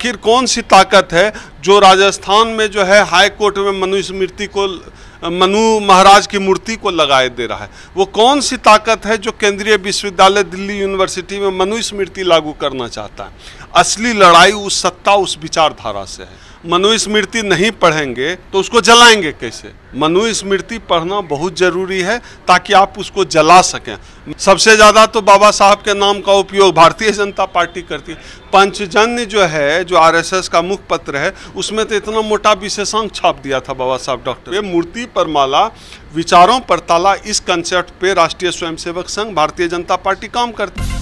आखिर कौन सी ताकत है जो राजस्थान में जो है हाई कोर्ट में मनु स्मृति को मनु महाराज की मूर्ति को लगाए दे रहा है वो कौन सी ताकत है जो केंद्रीय विश्वविद्यालय दिल्ली यूनिवर्सिटी में मनु स्मृति लागू करना चाहता है असली लड़ाई उस सत्ता उस विचारधारा से है मनुस्मृति नहीं पढ़ेंगे तो उसको जलाएंगे कैसे मनुस्मृति पढ़ना बहुत ज़रूरी है ताकि आप उसको जला सकें सबसे ज़्यादा तो बाबा साहब के नाम का उपयोग भारतीय जनता पार्टी करती है पंचजन्य जो है जो आरएसएस का पत्र है उसमें तो इतना मोटा विशेषांक छाप दिया था बाबा साहब डॉक्टर ये मूर्ति पर माला विचारों पर ताला इस कंसेप्ट राष्ट्रीय स्वयंसेवक संघ भारतीय जनता पार्टी काम करती है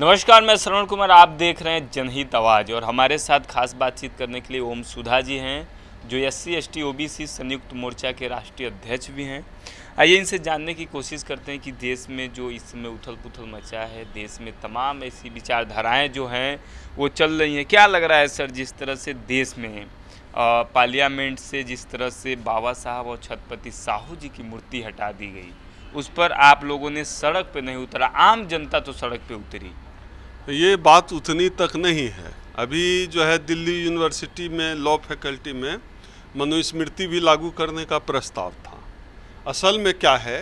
नमस्कार मैं श्रवण कुमार आप देख रहे हैं जनहित आवाज़ और हमारे साथ खास बातचीत करने के लिए ओम सुधा जी हैं जो S C S T O B C Sanyukt Morcha के राष्ट्रीय अध्यक्ष भी हैं आइए इनसे जानने की कोशिश करते हैं कि देश में जो इस समय उथल पुथल मचा है देश में तमाम ऐसी विचारधाराएं जो हैं वो चल रही हैं क्या लग रहा है सर जिस तरह से देश में पार्लियामेंट से जिस तरह से बाबा साहब और छत्रपति साहू जी की मूर्ति हटा दी गई उस पर आप लोगों ने सड़क पर नहीं उतरा आम जनता तो सड़क पर उतरी ये बात उतनी तक नहीं है अभी जो है दिल्ली यूनिवर्सिटी में लॉ फैकल्टी में मनुस्मृति भी लागू करने का प्रस्ताव था असल में क्या है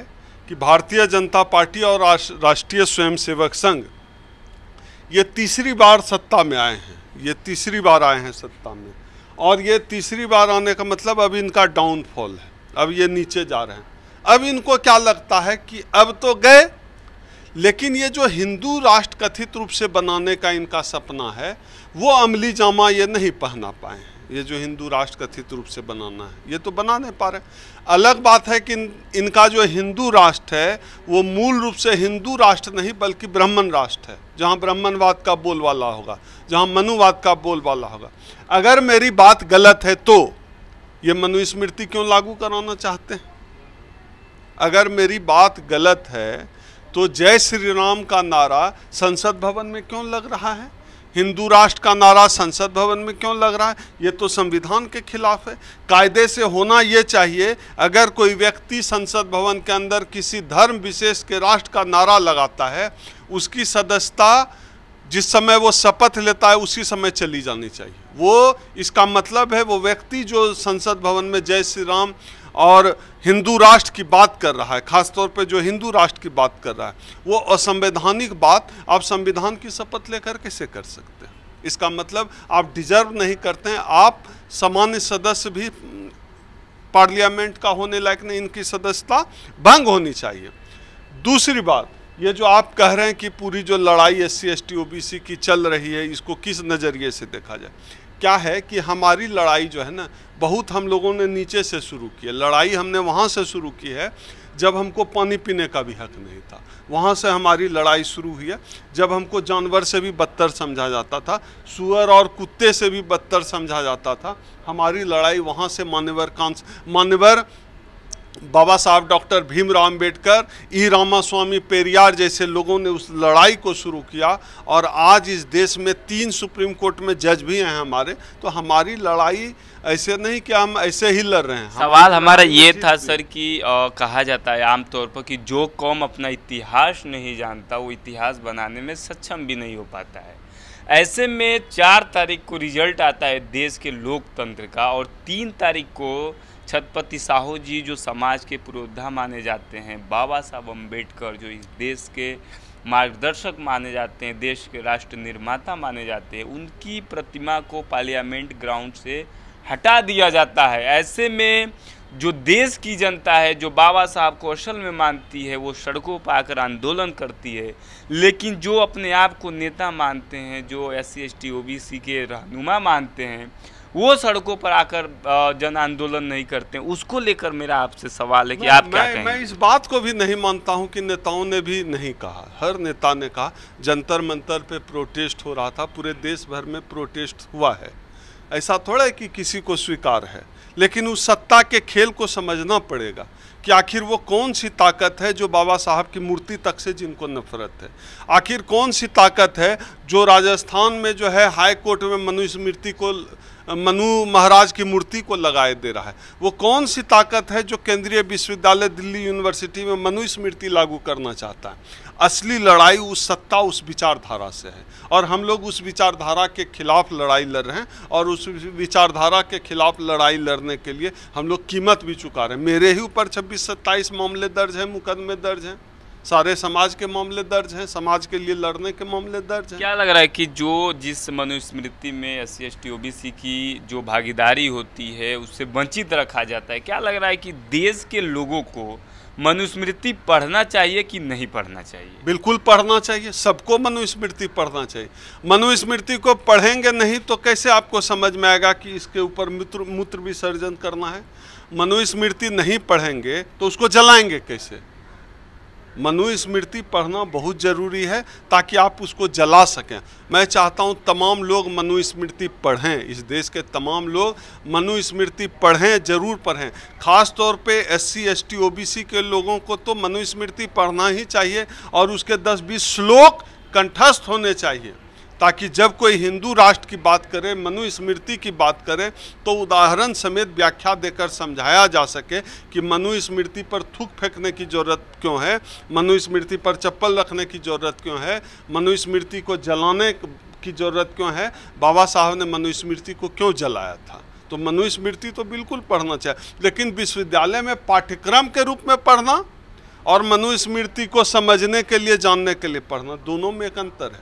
कि भारतीय जनता पार्टी और राष्ट्रीय स्वयंसेवक संघ ये तीसरी बार सत्ता में आए हैं ये तीसरी बार आए हैं सत्ता में और ये तीसरी बार आने का मतलब अब इनका डाउनफॉल है अब ये नीचे जा रहे हैं अब इनको क्या लगता है कि अब तो गए लेकिन ये जो हिंदू राष्ट्र कथित रूप से बनाने का इनका सपना है वो अमली जामा ये नहीं पहना पाए ये जो हिंदू राष्ट्र कथित रूप से बनाना है ये तो बना नहीं पा रहे अलग बात है कि इनका जो हिंदू राष्ट्र है वो मूल रूप से हिंदू राष्ट्र नहीं बल्कि ब्राह्मण राष्ट्र है जहाँ ब्राह्मणवाद का वाला होगा जहाँ मनुवाद का वाला होगा अगर मेरी बात गलत है तो ये मनुस्मृति क्यों लागू कराना चाहते हैं अगर मेरी बात गलत है तो जय श्री राम का नारा संसद भवन में क्यों लग रहा है हिंदू राष्ट्र का नारा संसद भवन में क्यों लग रहा है ये तो संविधान के खिलाफ है कायदे से होना ये चाहिए अगर कोई व्यक्ति संसद भवन के अंदर किसी धर्म विशेष के राष्ट्र का नारा लगाता है उसकी सदस्यता जिस समय वो शपथ लेता है उसी समय चली जानी चाहिए वो इसका मतलब है वो व्यक्ति जो संसद भवन में जय श्री राम और हिंदू राष्ट्र की बात कर रहा है खासतौर पे जो हिंदू राष्ट्र की बात कर रहा है वो असंवैधानिक बात आप संविधान की शपथ लेकर कैसे कर सकते हैं इसका मतलब आप डिजर्व नहीं करते हैं आप सामान्य सदस्य भी पार्लियामेंट का होने लायक नहीं इनकी सदस्यता भंग होनी चाहिए दूसरी बात ये जो आप कह रहे हैं कि पूरी जो लड़ाई S C S T O B C की चल रही है इसको किस नज़रिए से देखा जाए क्या है कि हमारी लड़ाई जो है ना बहुत हम लोगों ने नीचे से शुरू की है लड़ाई हमने वहाँ से शुरू की है जब हमको पानी पीने का भी हक नहीं था वहाँ से हमारी लड़ाई शुरू हुई है जब हमको जानवर से भी बदतर समझा जाता था सुअर और कुत्ते से भी बदतर समझा जाता था हमारी लड़ाई वहाँ से मान्यवर कांस मान्यवर बाबा साहब डॉक्टर भीमराव अम्बेडकर ई रामा स्वामी पेरियार जैसे लोगों ने उस लड़ाई को शुरू किया और आज इस देश में तीन सुप्रीम कोर्ट में जज भी हैं हमारे तो हमारी लड़ाई ऐसे नहीं कि हम ऐसे ही लड़ रहे हैं सवाल हमारा ये था सर कि आ, कहा जाता है आमतौर पर कि जो कौम अपना इतिहास नहीं जानता वो इतिहास बनाने में सक्षम भी नहीं हो पाता है ऐसे में चार तारीख को रिजल्ट आता है देश के लोकतंत्र का और तीन तारीख को छतपति साहू जी जो समाज के पुरोधा माने जाते हैं बाबा साहब अम्बेडकर जो इस देश के मार्गदर्शक माने जाते हैं देश के राष्ट्र निर्माता माने जाते हैं उनकी प्रतिमा को पार्लियामेंट ग्राउंड से हटा दिया जाता है ऐसे में जो देश की जनता है जो बाबा साहब को असल में मानती है वो सड़कों पर आकर आंदोलन करती है लेकिन जो अपने आप को नेता मानते हैं जो S C S T O B C के रहनुमा मानते हैं वो सड़कों पर आकर जन आंदोलन नहीं करते उसको लेकर मेरा आपसे सवाल है कि आप क्या मैं, मैं इस बात को भी नहीं मानता हूं कि नेताओं ने भी नहीं कहा हर नेता ने कहा जंतर मंतर पे प्रोटेस्ट हो रहा था पूरे देश भर में प्रोटेस्ट हुआ है ऐसा थोड़ा है कि किसी को स्वीकार है लेकिन उस सत्ता के खेल को समझना पड़ेगा कि आखिर वो कौन सी ताकत है जो बाबा साहब की मूर्ति तक से जिनको नफरत है आखिर कौन सी ताकत है जो राजस्थान में जो है हाई कोर्ट में मनुस्मृति को मनु महाराज की मूर्ति को लगाए दे रहा है वो कौन सी ताकत है जो केंद्रीय विश्वविद्यालय दिल्ली यूनिवर्सिटी में मनु स्मृति लागू करना चाहता है असली लड़ाई उस सत्ता उस विचारधारा से है और हम लोग उस विचारधारा के खिलाफ लड़ाई लड़ रहे हैं और उस विचारधारा के खिलाफ लड़ाई लड़ने के लिए हम लोग कीमत भी चुका रहे हैं मेरे ही ऊपर छब्बीस सत्ताईस मामले दर्ज हैं मुकदमे दर्ज हैं सारे समाज के मामले दर्ज हैं समाज के लिए लड़ने के मामले दर्ज हैं क्या लग रहा है कि जो जिस मनुस्मृति में S C S T O B C की जो भागीदारी होती है उससे वंचित रखा जाता है क्या लग रहा है कि देश के लोगों को मनुस्मृति पढ़ना चाहिए कि नहीं पढ़ना चाहिए बिल्कुल पढ़ना चाहिए सबको मनुस्मृति पढ़ना चाहिए मनुस्मृति को पढ़ेंगे नहीं तो कैसे आपको समझ में आएगा कि इसके ऊपर मूत्र मूत्र विसर्जन करना है मनुस्मृति नहीं पढ़ेंगे तो उसको जलाएंगे कैसे मनुस्मृति पढ़ना बहुत ज़रूरी है ताकि आप उसको जला सकें मैं चाहता हूँ तमाम लोग मनुस्मृति पढ़ें इस देश के तमाम लोग मनुस्मृति पढ़ें ज़रूर पढ़ें ख़ास तौर पे S C S T O B C के लोगों को तो मनुस्मृति पढ़ना ही चाहिए और उसके दस बीस श्लोक कंठस्थ होने चाहिए ताकि जब कोई हिंदू राष्ट्र की बात करे मनुस्मृति की बात करे तो उदाहरण समेत व्याख्या देकर समझाया जा सके कि मनुस्मृति पर थूक फेंकने की ज़रूरत क्यों है मनुस्मृति पर चप्पल रखने की ज़रूरत क्यों है मनुस्मृति को जलाने की ज़रूरत क्यों है बाबा साहब ने मनुस्मृति को क्यों जलाया था तो मनुस्मृति तो बिल्कुल पढ़ना चाहिए लेकिन विश्वविद्यालय में पाठ्यक्रम के रूप में पढ़ना और मनुस्मृति को समझने के लिए जानने के लिए पढ़ना दोनों में एक अंतर है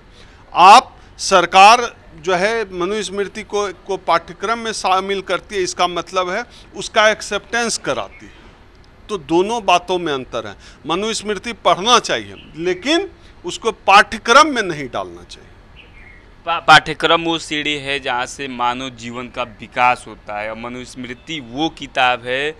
आप सरकार जो है मनुस्मृति को को पाठ्यक्रम में शामिल करती है इसका मतलब है उसका एक्सेप्टेंस कराती है तो दोनों बातों में अंतर है मनुस्मृति पढ़ना चाहिए लेकिन उसको पाठ्यक्रम में नहीं डालना चाहिए पाठ्यक्रम वो सीढ़ी है जहाँ से मानव जीवन का विकास होता है और मनुस्मृति वो किताब है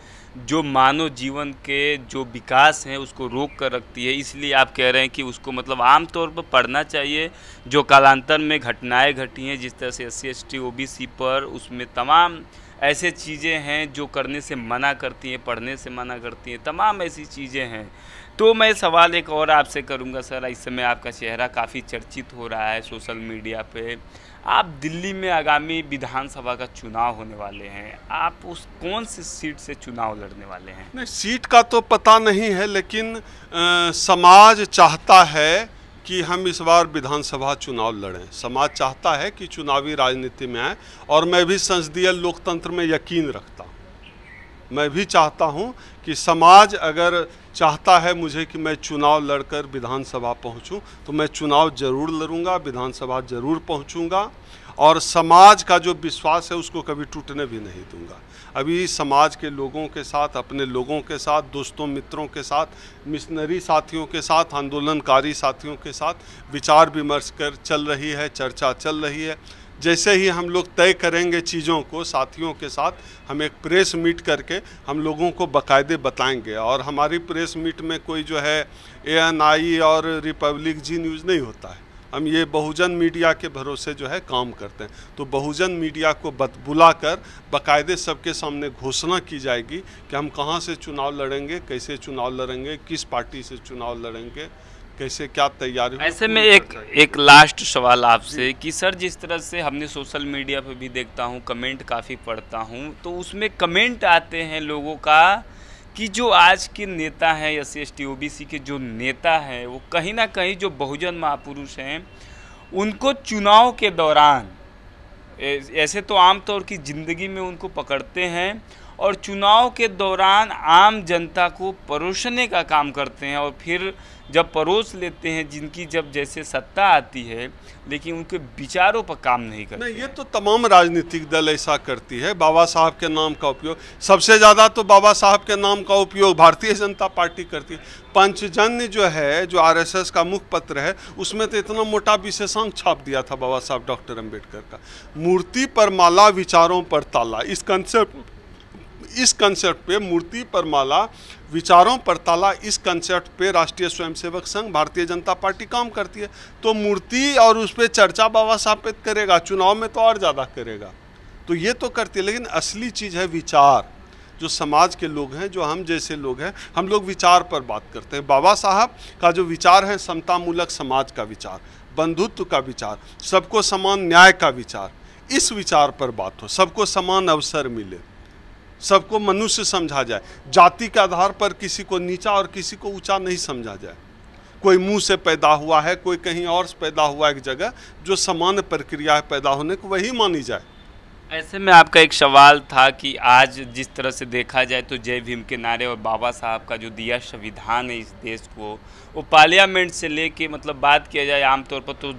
जो मानव जीवन के जो विकास हैं उसको रोक कर रखती है इसलिए आप कह रहे हैं कि उसको मतलब आम तौर पर पढ़ना चाहिए जो कालांतर में घटनाएं घटी हैं जिस तरह से S C S T O B C पर उसमें तमाम ऐसे चीज़ें हैं जो करने से मना करती हैं पढ़ने से मना करती हैं तमाम ऐसी चीज़ें हैं तो मैं सवाल एक और आपसे करूंगा सर इस समय आपका चेहरा काफ़ी चर्चित हो रहा है सोशल मीडिया पे आप दिल्ली में आगामी विधानसभा का चुनाव होने वाले हैं आप उस कौन सी सीट से चुनाव लड़ने वाले हैं नहीं सीट का तो पता नहीं है लेकिन आ, समाज चाहता है कि हम इस बार विधानसभा चुनाव लड़ें समाज चाहता है कि चुनावी राजनीति में आए और मैं भी संसदीय लोकतंत्र में यकीन रखता मैं भी चाहता हूं कि समाज अगर चाहता है मुझे कि मैं चुनाव लड़कर विधानसभा पहुंचूं तो मैं चुनाव ज़रूर लड़ूंगा विधानसभा ज़रूर पहुंचूंगा और समाज का जो विश्वास है उसको कभी टूटने भी नहीं दूंगा अभी समाज के लोगों के साथ अपने लोगों के साथ दोस्तों मित्रों के साथ मिशनरी साथियों के साथ आंदोलनकारी साथियों के साथ विचार विमर्श कर चल रही है चर्चा चल रही है जैसे ही हम लोग तय करेंगे चीज़ों को साथियों के साथ हम एक प्रेस मीट करके हम लोगों को बकायदे बताएंगे और हमारी प्रेस मीट में कोई जो है ए और रिपब्लिक जी न्यूज़ नहीं होता है हम ये बहुजन मीडिया के भरोसे जो है काम करते हैं तो बहुजन मीडिया को बत बुला कर बाकायदे सबके सामने घोषणा की जाएगी कि हम कहाँ से चुनाव लड़ेंगे कैसे चुनाव लड़ेंगे किस पार्टी से चुनाव लड़ेंगे कैसे क्या तैयारी ऐसे में एक एक लास्ट सवाल आपसे कि सर जिस तरह से हमने सोशल मीडिया पर भी देखता हूँ कमेंट काफ़ी पढ़ता हूँ तो उसमें कमेंट आते हैं लोगों का कि जो आज के नेता हैं S S T O B C के जो नेता हैं वो कहीं ना कहीं जो बहुजन महापुरुष हैं उनको चुनाव के दौरान ऐसे तो आमतौर की ज़िंदगी में उनको पकड़ते हैं और चुनाव के दौरान आम जनता को परोसने का काम करते हैं और फिर जब परोस लेते हैं जिनकी जब जैसे सत्ता आती है लेकिन उनके विचारों पर काम नहीं करते नहीं ये तो तमाम राजनीतिक दल ऐसा करती है बाबा साहब के नाम का उपयोग सबसे ज़्यादा तो बाबा साहब के नाम का उपयोग भारतीय जनता पार्टी करती है पंचजन्य जो है जो आरएसएस का मुखपत्र है उसमें तो इतना मोटा विशेषांक छाप दिया था बाबा साहब डॉक्टर अम्बेडकर का मूर्ति पर माला विचारों पर ताला इस कंसेप्ट इस कंसेप्ट पे मूर्ति पर माला विचारों पर ताला इस कंसेप्ट पे राष्ट्रीय स्वयंसेवक संघ भारतीय जनता पार्टी काम करती है तो मूर्ति और उस पर चर्चा बाबा साहब करेगा चुनाव में तो और ज़्यादा करेगा तो ये तो करती है लेकिन असली चीज़ है विचार जो समाज के लोग हैं जो हम जैसे लोग हैं हम लोग विचार पर बात करते हैं बाबा साहब का जो विचार है समतामूलक समाज का विचार बंधुत्व का विचार सबको समान न्याय का विचार इस विचार पर बात हो सबको समान अवसर मिले सबको मनुष्य समझा जाए जाति के आधार पर किसी को नीचा और किसी को ऊंचा नहीं समझा जाए कोई मुंह से पैदा हुआ है कोई कहीं और से पैदा हुआ एक जगह जो समान प्रक्रिया है पैदा होने को वही मानी जाए ऐसे में आपका एक सवाल था कि आज जिस तरह से देखा जाए तो जय भीम के नारे और बाबा साहब का जो दिया संविधान है इस देश को वो पार्लियामेंट से लेके मतलब बात किया जाए आमतौर पर तो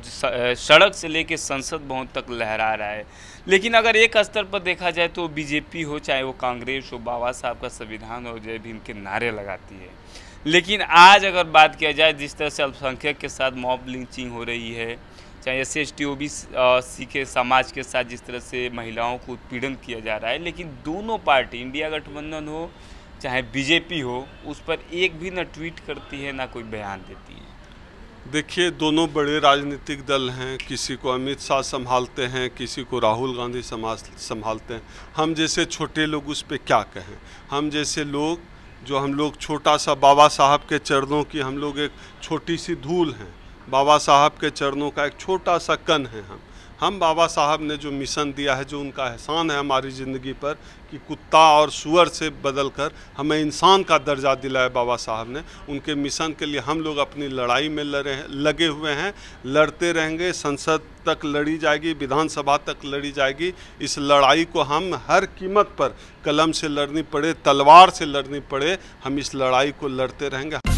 सड़क से लेके संसद भवन तक लहरा रहा है लेकिन अगर एक स्तर पर देखा जाए तो बीजेपी हो चाहे वो कांग्रेस हो बाबा साहब का संविधान हो जय भीम के नारे लगाती है लेकिन आज अगर बात किया जाए जिस तरह से अल्पसंख्यक के साथ मॉब लिंचिंग हो रही है चाहे S S T O B C के समाज के साथ जिस तरह से महिलाओं को उत्पीड़न किया जा रहा है लेकिन दोनों पार्टी इंडिया गठबंधन हो चाहे बीजेपी हो उस पर एक भी ना ट्वीट करती है ना कोई बयान देती है देखिए दोनों बड़े राजनीतिक दल हैं किसी को अमित शाह संभालते हैं किसी को राहुल गांधी संभालते हैं हम जैसे छोटे लोग उस पर क्या कहें हम जैसे लोग जो हम लोग छोटा सा बाबा साहब के चरणों की हम लोग एक छोटी सी धूल हैं बाबा साहब के चरणों का एक छोटा सा कन है हम हम बाबा साहब ने जो मिशन दिया है जो उनका एहसान है हमारी ज़िंदगी पर कि कुत्ता और सुअर से बदल कर हमें इंसान का दर्जा दिलाया बाबा साहब ने उनके मिशन के लिए हम लोग अपनी लड़ाई में लड़े लगे हुए हैं लड़ते रहेंगे संसद तक लड़ी जाएगी विधानसभा तक लड़ी जाएगी इस लड़ाई को हम हर कीमत पर कलम से लड़नी पड़े तलवार से लड़नी पड़े हम इस लड़ाई को लड़ते रहेंगे